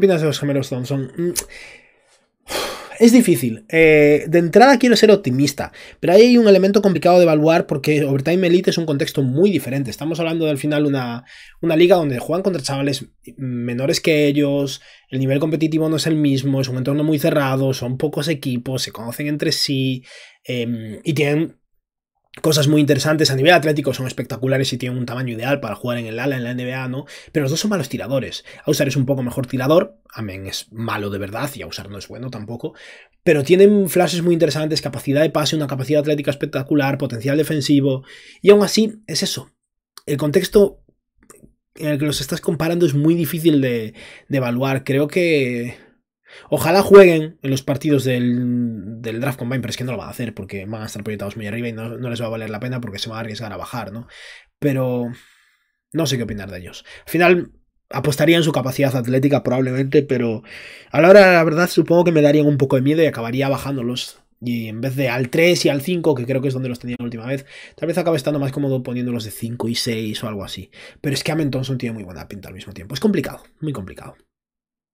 opinas de los gemelos Thompson? Mm, es difícil. Eh, de entrada quiero ser optimista, pero ahí hay un elemento complicado de evaluar porque Overtime Elite es un contexto muy diferente. Estamos hablando del final una, una liga donde juegan contra chavales menores que ellos, el nivel competitivo no es el mismo, es un entorno muy cerrado, son pocos equipos, se conocen entre sí em, y tienen cosas muy interesantes a nivel atlético, son espectaculares y tienen un tamaño ideal para jugar en el ala, en la NBA, ¿no? Pero los dos son malos tiradores. Ausar es un poco mejor tirador, Amen es malo de verdad y Ausar no es bueno tampoco, pero tienen flashes muy interesantes, capacidad de pase, una capacidad atlética espectacular, potencial defensivo, y aún así es eso. El contexto en el que los estás comparando es muy difícil de, de evaluar. Creo que Ojalá jueguen en los partidos del, Draft Combine, pero es que no lo van a hacer porque van a estar proyectados muy arriba y no, les va a valer la pena porque se van a arriesgar a bajar, ¿no? Pero no sé qué opinar de ellos. Al final apostaría en su capacidad atlética probablemente, pero a la hora la verdad supongo que me darían un poco de miedo y acabaría bajándolos. Y en vez de al 3 y al 5, que creo que es donde los tenía la última vez, tal vez acabe estando más cómodo poniéndolos de 5 y 6 o algo así. Pero es que Amen Thompson tiene muy buena pinta al mismo tiempo. Es complicado, muy complicado.